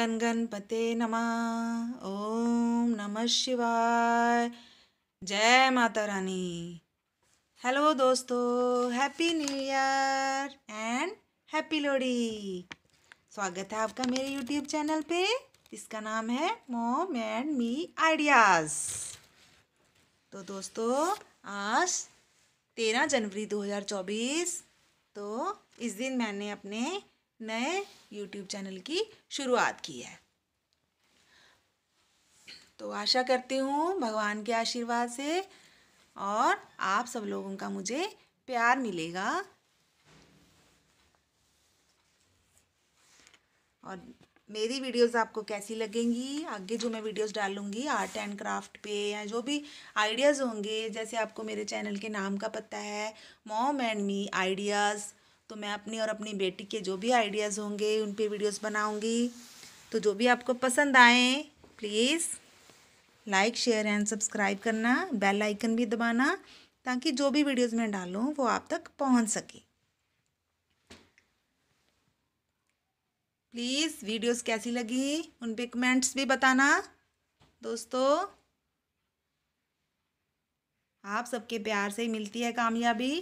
गण गणपते नमः ओम नमः शिवाय जय माता रानी हेलो दोस्तों happy new year and happy Lohri स्वागत है आपका मेरे यूट्यूब चैनल पे इसका नाम है मोम एंड मी आइडियाज़ तो दोस्तों आज तेरह जनवरी 2024 तो इस दिन मैंने अपने नए यूट्यूब चैनल की शुरुआत की है तो आशा करती हूँ भगवान के आशीर्वाद से और आप सब लोगों का मुझे प्यार मिलेगा और मेरी वीडियोस आपको कैसी लगेंगी आगे जो मैं वीडियोस डालूंगी आर्ट एंड क्राफ्ट पे या जो भी आइडियाज़ होंगे जैसे आपको मेरे चैनल के नाम का पता है मॉम एंड मी आइडियाज़ तो मैं अपनी और अपनी बेटी के जो भी आइडियाज़ होंगे उन पर वीडियोस बनाऊंगी तो जो भी आपको पसंद आए please like share and subscribe करना बेल आइकन भी दबाना ताकि जो भी वीडियोस मैं डालूँ वो आप तक पहुँच सके प्लीज़ वीडियोस कैसी लगी उन पर कमेंट्स भी बताना दोस्तों आप सबके प्यार से ही मिलती है कामयाबी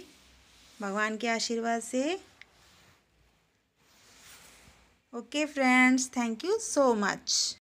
भगवान के आशीर्वाद से okay friends thank you so much